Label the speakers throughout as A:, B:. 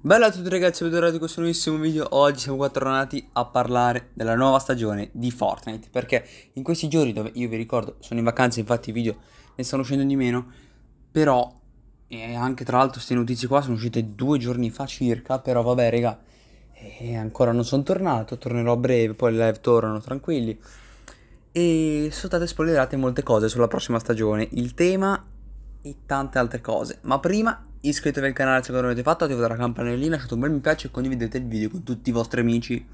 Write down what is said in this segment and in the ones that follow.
A: Bella a tutti ragazzi, benvenuti in questo nuovissimo video Oggi siamo qua tornati a parlare della nuova stagione di Fortnite Perché in questi giorni dove io vi ricordo sono in vacanza Infatti i video ne stanno uscendo di meno Però, e anche tra l'altro queste notizie qua sono uscite due giorni fa circa Però vabbè raga, e eh, ancora non sono tornato Tornerò a breve, poi le live tornano tranquilli E sono state spoilerate molte cose sulla prossima stagione Il tema e tante altre cose Ma prima iscrivetevi al canale se non l'avete fatto, attivate la campanellina, lasciate un bel mi piace e condividete il video con tutti i vostri amici.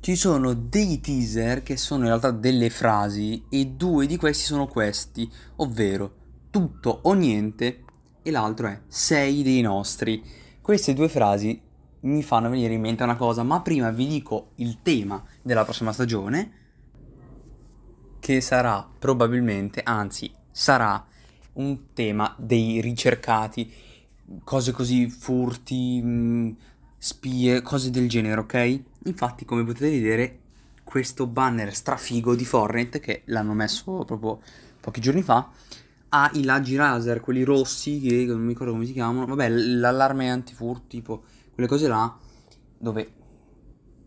A: Ci sono dei teaser che sono in realtà delle frasi e due di questi sono questi, ovvero tutto o niente e l'altro è sei dei nostri. Queste due frasi mi fanno venire in mente una cosa, ma prima vi dico il tema della prossima stagione che sarà probabilmente, anzi sarà un tema dei ricercati, cose così, furti, mm, spie, cose del genere, ok? Infatti, come potete vedere, questo banner strafigo di Fortnite, che l'hanno messo proprio pochi giorni fa, ha i laggi laser, quelli rossi, che non mi ricordo come si chiamano, vabbè, l'allarme antifurto, tipo, quelle cose là, dove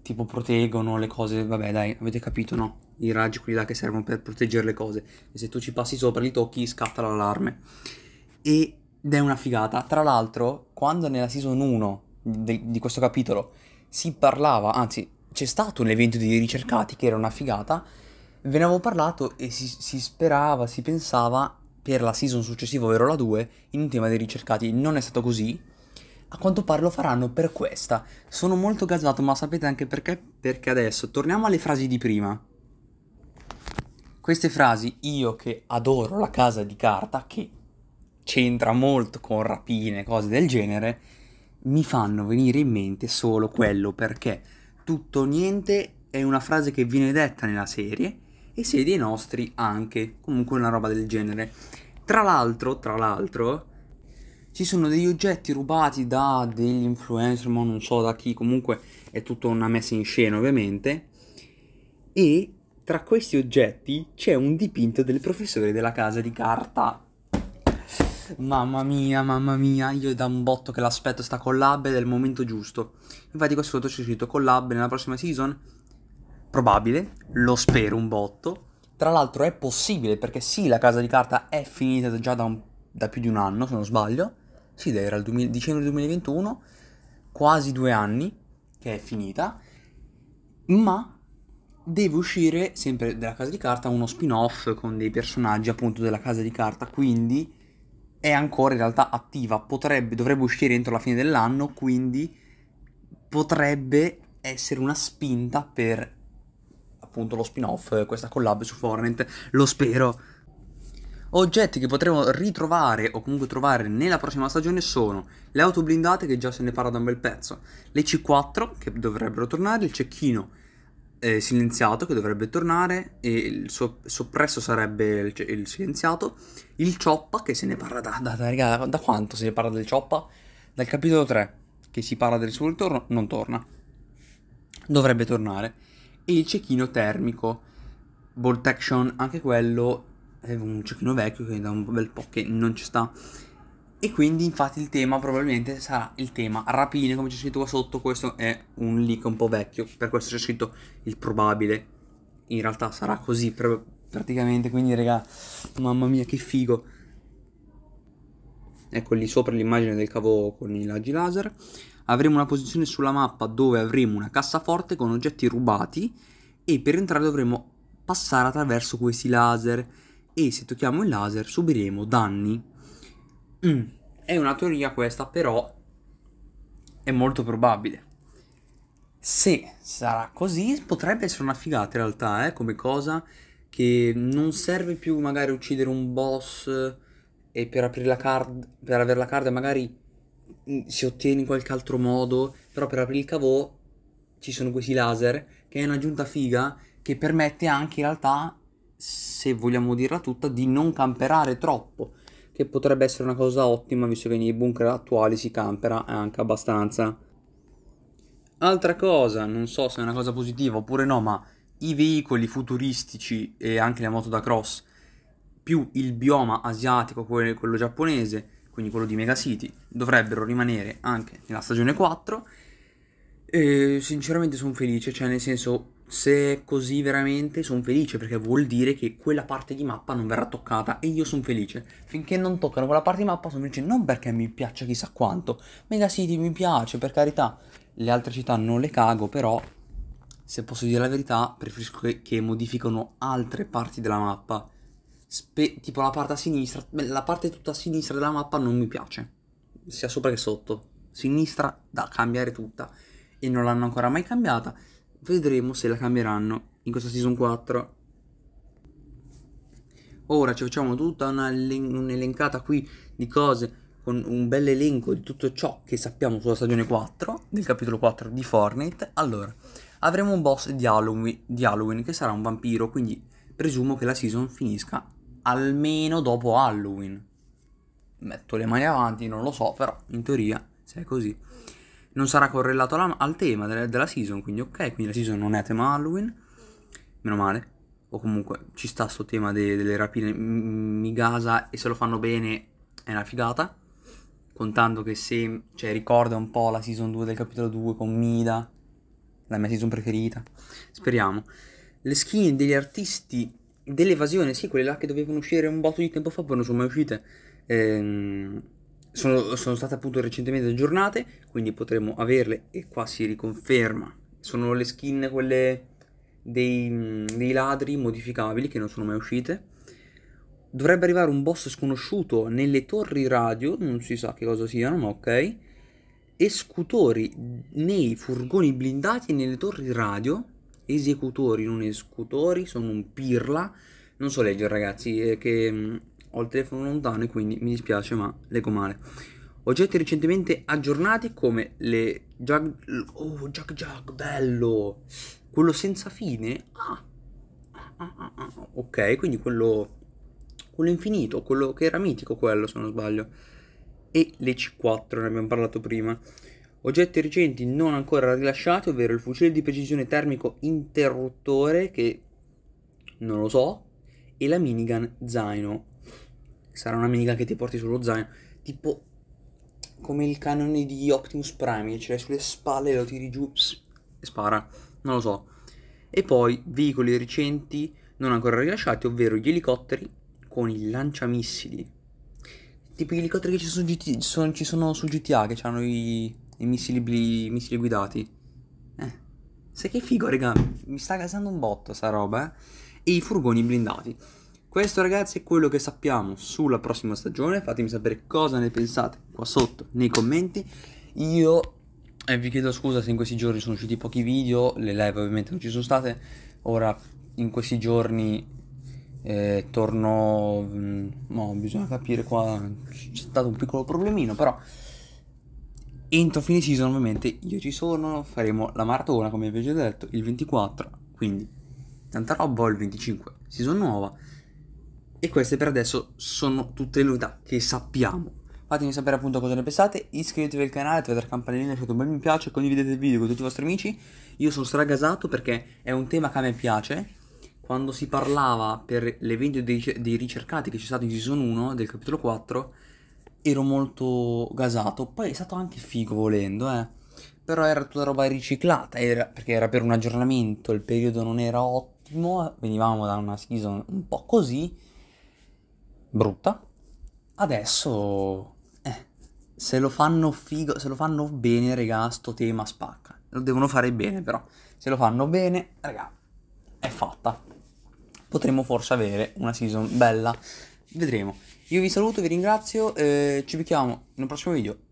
A: tipo proteggono le cose, vabbè dai, avete capito, no? i raggi quelli là che servono per proteggere le cose e se tu ci passi sopra li tocchi scatta l'allarme ed è una figata tra l'altro quando nella season 1 de, di questo capitolo si parlava anzi c'è stato un evento di ricercati che era una figata ve ne avevo parlato e si, si sperava si pensava per la season successiva ovvero la 2 in un tema dei ricercati non è stato così a quanto pare lo faranno per questa. Sono molto gasato, ma sapete anche perché? Perché adesso torniamo alle frasi di prima. Queste frasi, io che adoro la casa di carta, che c'entra molto con rapine, e cose del genere, mi fanno venire in mente solo quello perché tutto o niente è una frase che viene detta nella serie e se dei nostri anche, comunque una roba del genere. Tra l'altro, tra l'altro, ci sono degli oggetti rubati da degli influencer, ma non so da chi, comunque è tutta una messa in scena ovviamente, e tra questi oggetti c'è un dipinto del professore della casa di carta. Mamma mia, mamma mia, io da un botto che l'aspetto sta collab ed è il momento giusto. Infatti qua sotto c'è scritto collab nella prossima season? Probabile, lo spero un botto. Tra l'altro è possibile perché sì, la casa di carta è finita già da, un, da più di un anno, se non sbaglio. Sì, era il 2000, dicembre 2021, quasi due anni che è finita. Ma deve uscire sempre della casa di carta uno spin-off con dei personaggi appunto della casa di carta, quindi è ancora in realtà attiva, potrebbe, dovrebbe uscire entro la fine dell'anno, quindi potrebbe essere una spinta per appunto lo spin-off, questa collab su Fortnite, lo spero. Oggetti che potremo ritrovare o comunque trovare nella prossima stagione sono le auto blindate che già se ne parla da un bel pezzo, le C4 che dovrebbero tornare, il cecchino eh, silenziato che dovrebbe tornare e il so- soppresso sarebbe il, il, silenziato, il Cioppa che se ne parla da, da, da, da, da quanto se ne parla del Cioppa? Dal capitolo 3 che si parla del suo ritorno, non torna. Dovrebbe tornare. E il cecchino termico, bolt action, anche quello è un cecchino vecchio che da un bel po' che non ci sta. E quindi infatti il tema probabilmente sarà il tema rapine, come c'è scritto qua sotto, questo è un leak un po' vecchio, per questo c'è scritto il probabile, in realtà sarà così pr- praticamente, quindi raga, mamma mia che figo. Ecco lì sopra l'immagine del cavo con i laggi laser, avremo una posizione sulla mappa dove avremo una cassaforte con oggetti rubati e per entrare dovremo passare attraverso questi laser e se tocchiamo il laser subiremo danni Mm, è una teoria questa, però è molto probabile. Se sarà così, potrebbe essere una figata in realtà, eh, come cosa che non serve più magari uccidere un boss eh, e per aprire la card, per avere la card magari mm, si ottiene in qualche altro modo, però per aprire il cavò ci sono questi laser, che è un'aggiunta figa che permette anche in realtà, se vogliamo dirla tutta, di non camperare troppo che potrebbe essere una cosa ottima visto che nei bunker attuali si campera anche abbastanza. Altra cosa, non so se è una cosa positiva oppure no, ma i veicoli futuristici e anche le moto da cross più il bioma asiatico, quello, quello giapponese, quindi quello di Mega City, dovrebbero rimanere anche nella stagione 4. E sinceramente sono felice, cioè nel senso se è così veramente sono felice perché vuol dire che quella parte di mappa non verrà toccata e io sono felice. Finché non toccano quella parte di mappa sono felice non perché mi piaccia chissà quanto, Mega City mi piace per carità, le altre città non le cago però se posso dire la verità preferisco che, che modificano altre parti della mappa, Spe- tipo la parte a sinistra, la parte tutta a sinistra della mappa non mi piace, sia sopra che sotto, sinistra da cambiare tutta e non l'hanno ancora mai cambiata vedremo se la cambieranno in questa season 4. Ora ci facciamo tutta un'elencata qui di cose con un bel elenco di tutto ciò che sappiamo sulla stagione 4 del capitolo 4 di Fortnite. Allora, avremo un boss di Halloween, di Halloween che sarà un vampiro, quindi presumo che la season finisca almeno dopo Halloween. Metto le mani avanti, non lo so, però in teoria se è così non sarà correlato alla, al tema della, della season, quindi ok, quindi la season non è tema Halloween, meno male, o comunque ci sta sto tema de, delle rapine, Migasa e se lo fanno bene è una figata, contando che se, cioè ricorda un po' la season 2 del capitolo 2 con Mida, la mia season preferita, speriamo. Le skin degli artisti dell'evasione, sì, quelle là che dovevano uscire un botto di tempo fa, poi non sono mai uscite. Ehm sono, sono state appunto recentemente aggiornate, quindi potremo averle e qua si riconferma. Sono le skin quelle dei, dei ladri modificabili che non sono mai uscite. Dovrebbe arrivare un boss sconosciuto nelle torri radio, non si sa che cosa siano, ma ok. Escutori nei furgoni blindati e nelle torri radio. Esecutori, non escutori, sono un pirla. Non so leggere ragazzi, eh, che mm, ho il telefono lontano e quindi mi dispiace ma leggo male. Oggetti recentemente aggiornati come le Jug... Oh, Jug Jug, bello! Quello senza fine? Ah, ah. Ah, ah, ah! Ok, quindi quello... Quello infinito, quello che era mitico quello se non sbaglio. E le C4, ne abbiamo parlato prima. Oggetti recenti non ancora rilasciati, ovvero il fucile di precisione termico interruttore che non lo so, e la minigun zaino sarà una un'amica che ti porti sullo zaino, tipo come il canone di Optimus Prime, che ce l'hai sulle spalle, e lo tiri giù pss, e spara, non lo so. E poi veicoli recenti non ancora rilasciati, ovvero gli elicotteri con i lanciamissili. Tipo gli elicotteri che ci sono, GT, sono, ci sono su GTA, che hanno i, i, missili, i missili guidati. Eh, sai che figo, raga, mi sta casando un botto sta roba, eh. E i furgoni blindati. Questo ragazzi è quello che sappiamo sulla prossima stagione, fatemi sapere cosa ne pensate qua sotto nei commenti. Io eh, vi chiedo scusa se in questi giorni sono usciti pochi video, le live ovviamente non ci sono state, ora in questi giorni eh, torno... Mh, mm, no, bisogna capire qua, c'è stato un piccolo problemino, però entro fine season ovviamente io ci sono, faremo la maratona come vi ho già detto il 24, quindi tanta roba il 25, season nuova e queste per adesso sono tutte le novità che sappiamo. Fatemi sapere appunto cosa ne pensate, iscrivetevi al canale, attivate la campanellina, lasciate un bel mi piace, condividete il video con tutti i vostri amici. Io sono stragasato perché è un tema che a me piace. Quando si parlava per l'evento dei, ricercati che c'è stato in Season 1 del capitolo 4, ero molto gasato. Poi è stato anche figo volendo, eh. Però era tutta roba riciclata, era, perché era per un aggiornamento, il periodo non era ottimo, venivamo da una season un po' così brutta. Adesso, eh, se lo fanno figo, se lo fanno bene, regà, sto tema spacca. Lo devono fare bene, però. Se lo fanno bene, regà, è fatta. Potremmo forse avere una season bella. Vedremo. Io vi saluto, vi ringrazio, eh, ci becchiamo in un prossimo video.